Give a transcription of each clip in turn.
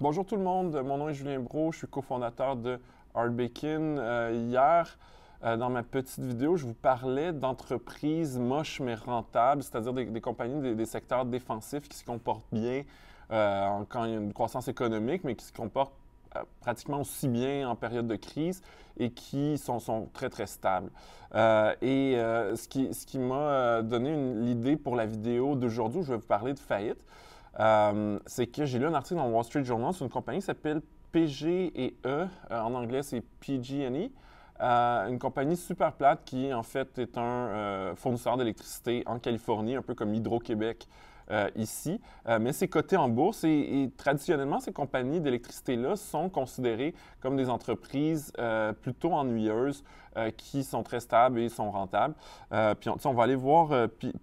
Bonjour tout le monde, mon nom est Julien Bro, je suis cofondateur de Arbekin. Euh, hier, euh, dans ma petite vidéo, je vous parlais d'entreprises moches mais rentables, c'est-à-dire des, compagnies des, secteurs défensifs qui se comportent bien euh, quand il y a une croissance économique, mais qui se comportent pratiquement aussi bien en période de crise et qui sont, très, très stables. et ce qui, ce qui m'a donné l'idée pour la vidéo d'aujourd'hui, je vais vous parler de faillite. Euh, c'est que j'ai lu un article dans Wall Street Journal sur une compagnie qui s'appelle PG&E, euh, en anglais c'est PG&E, euh, une compagnie super plate qui en fait est un fournisseur d'électricité en Californie, un peu comme Hydro-Québec euh, ici, euh, mais c'est coté en bourse et, traditionnellement, ces compagnies d'électricité-là sont considérées comme des entreprises euh, plutôt ennuyeuses qui sont très stables et sont rentables. puis on, va aller voir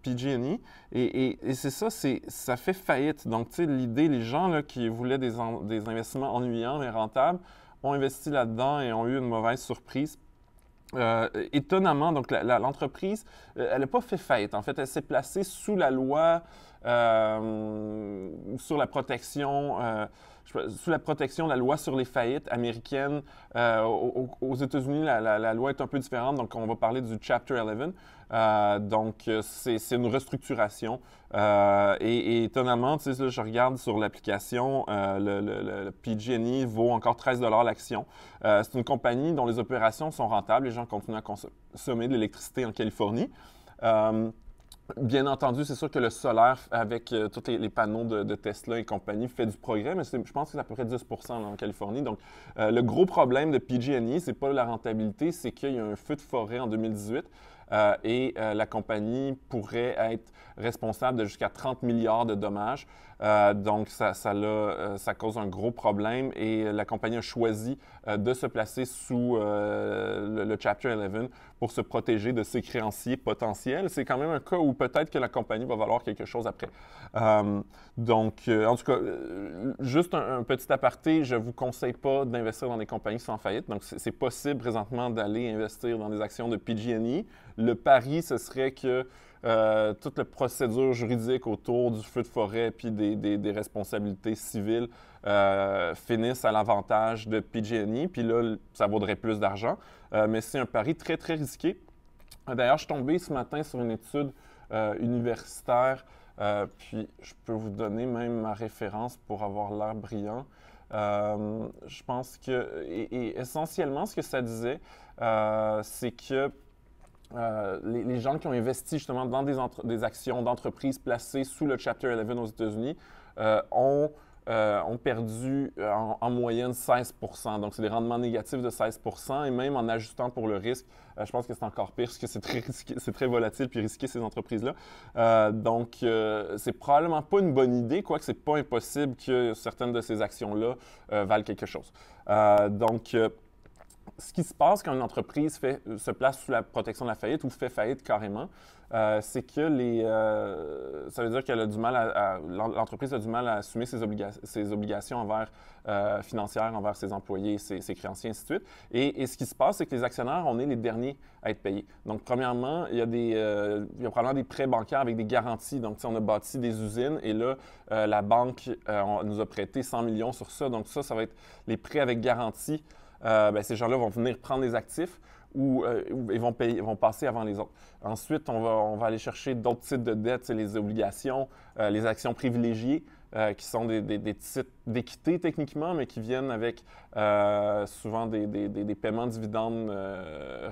PG&E et, et, c'est ça, ça fait faillite. Donc, tu sais, l'idée, les gens là, qui voulaient des, investissements ennuyants mais rentables ont investi là-dedans et ont eu une mauvaise surprise. étonnamment, donc l'entreprise, elle n'a pas fait faillite. En fait, elle s'est placée sous la loi euh, sur la protection euh, sous la protection de la loi sur les faillites américaines. Euh, aux, États-Unis, la, loi est un peu différente, donc on va parler du Chapter 11. donc, c'est une restructuration. et, étonnamment, si je regarde sur l'application, le, le, le PG&E e vaut encore 13 l'action. c'est une compagnie dont les opérations sont rentables. Les gens continuent à consommer de l'électricité en Californie. Bien entendu, c'est sûr que le solaire, avec euh, tous les, panneaux de, Tesla et compagnie, fait du progrès, mais je pense que c'est à peu près 10 en Californie. Donc, euh, le gros problème de PG&E, c'est pas la rentabilité, c'est qu'il y a un feu de forêt en 2018 euh, et la compagnie pourrait être responsable de jusqu'à 30 milliards de dommages. donc, ça, ça, ça, cause un gros problème et la compagnie a choisi de se placer sous le, le Chapter 11 pour se protéger de ses créanciers potentiels. C'est quand même un cas où peut-être que la compagnie va valoir quelque chose après. Euh, donc, euh, en tout cas, euh, juste un, petit aparté, je vous conseille pas d'investir dans des compagnies sans faillite. Donc, c'est possible présentement d'aller investir dans des actions de PG&E. Le pari, ce serait que euh, toute la procédure juridique autour du feu de forêt puis des, responsabilités civiles finissent à l'avantage de PG&E, puis là, ça vaudrait plus d'argent. mais c'est un pari très, très risqué. Euh, d'ailleurs, je suis tombé ce matin sur une étude euh, universitaire, euh, puis je peux vous donner même ma référence pour avoir l'air brillant. je pense que, et, essentiellement, ce que ça disait, c'est que les, gens qui ont investi justement dans des, actions d'entreprises placées sous le Chapter 11 aux États-Unis ont euh, ont perdu euh, en, moyenne 16 Donc, c'est des rendements négatifs de 16 et même en ajustant pour le risque, euh, je pense que c'est encore pire parce que c'est très c'est très volatile puis risqué ces entreprises-là. donc, c'est probablement pas une bonne idée, quoique c'est pas impossible que certaines de ces actions-là valent quelque chose. donc, ce qui se passe quand une entreprise fait, euh, se place sous la protection de la faillite ou fait faillite carrément, euh, c'est que les, euh, ça veut dire qu'elle a du mal l'entreprise a du mal à assumer ses, ses obligations envers financières, envers ses employés, ses, ses créanciers, ainsi de suite. Et, ce qui se passe, c'est que les actionnaires, on est les derniers à être payés. Donc, premièrement, il y a des, probablement des prêts bancaires avec des garanties. Donc, si on a bâti des usines et là, la banque nous a prêté 100 millions sur ça. Donc, ça, ça va être les prêts avec garantie. Euh, ben, ces gens-là vont venir prendre des actifs ou euh, ils vont, payer, vont passer avant les autres. Ensuite, on va, on va aller chercher d'autres types de dettes, c'est les obligations, euh, les actions privilégiées, qui sont des, des, titres d'équité techniquement, mais qui viennent avec souvent des, des, paiements de dividendes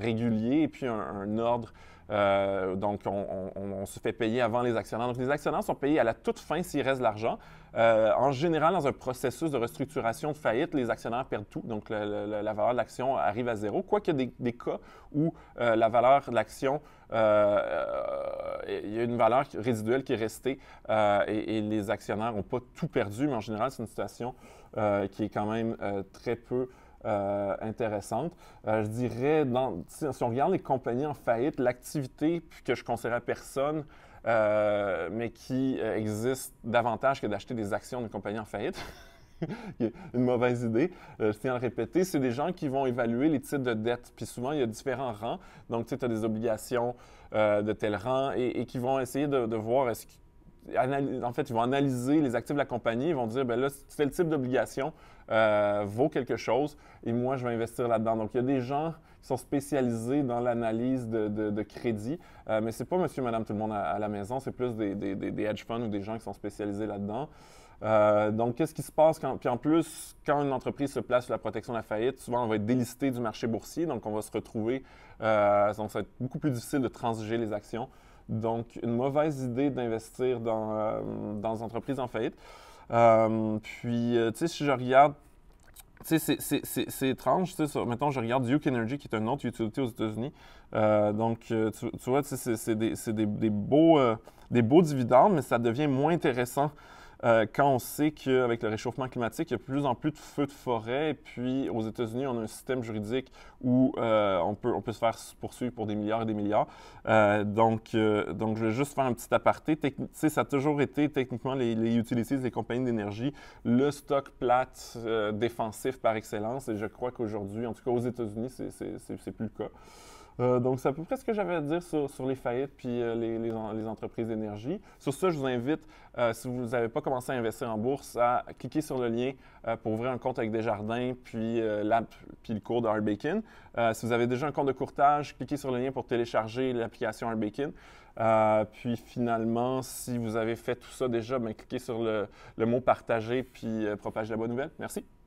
réguliers et puis un ordre euh, donc, on, se fait payer avant les actionnaires. Donc, les actionnaires sont payés à la toute fin s'il reste de l'argent. Euh, en général, dans un processus de restructuration de faillite, les actionnaires perdent tout. Donc, la valeur de l'action arrive à zéro. y ait des cas où euh, la valeur de l'action, il y a une valeur résiduelle qui est restée et, les actionnaires n'ont pas tout perdu, mais en général, c'est une situation qui est quand même très peu euh, intéressante. Euh, je dirais, dans, si, on regarde les compagnies en faillite, l'activité que je à personne, euh, mais qui existe davantage que d'acheter des actions d'une compagnie en faillite. une mauvaise idée. je tiens à le répéter, c'est des gens qui vont évaluer les types de dette. Puis souvent, il y a différents rangs. Donc, tu sais, as des obligations de tel rang et, qui vont essayer de, voir est-ce en fait, ils vont analyser les actifs de la compagnie, ils vont dire, ben là, tel le type d'obligation, euh, vaut quelque chose, et moi, je vais investir là-dedans. Donc, il y a des gens qui sont spécialisés dans l'analyse de, crédit, euh, mais ce n'est pas monsieur, madame, tout le monde à, la maison, c'est plus des, hedge funds ou des gens qui sont spécialisés là-dedans. Euh, donc, qu'est-ce qui se passe quand. Puis en plus, quand une entreprise se place sur la protection de la faillite, souvent on va être délisté du marché boursier, donc on va se retrouver. donc, ça va être beaucoup plus difficile de transiger les actions. Donc, une mauvaise idée d'investir dans, euh, dans entreprises en faillite. Euh, puis, euh, tu sais, si je regarde tu sais, c'est étrange. Tu sais, mettons, je regarde Duke Energy, qui est une autre utilité aux États-Unis. donc, tu, vois, c'est des, des beaux dividendes, mais ça devient moins intéressant euh, quand on sait qu'avec le réchauffement climatique, il y a de plus en plus de feux de forêt, et puis aux États-Unis, on a un système juridique où euh, on, peut, se faire poursuivre pour des milliards et des milliards. Euh, donc, donc, je vais juste faire un petit aparté. sais, ça a toujours été techniquement les, les utilities, les compagnies d'énergie, le stock plate défensif par excellence, et je crois qu'aujourd'hui, en tout cas aux États-Unis, c'est plus le cas. Euh, donc, c'est à peu près ce que j'avais à dire sur, les faillites puis euh, les, entreprises d'énergie. Sur ce, je vous invite, euh, si vous n'avez pas commencé à investir en bourse, à cliquer sur le lien pour ouvrir un compte avec Desjardins, puis l'app, puis le cours de si vous avez déjà un compte de courtage, cliquez sur le lien pour télécharger l'application Euh, puis finalement, si vous avez fait tout ça déjà, ben cliquez sur le, le mot partager puis propagez la bonne nouvelle. Merci.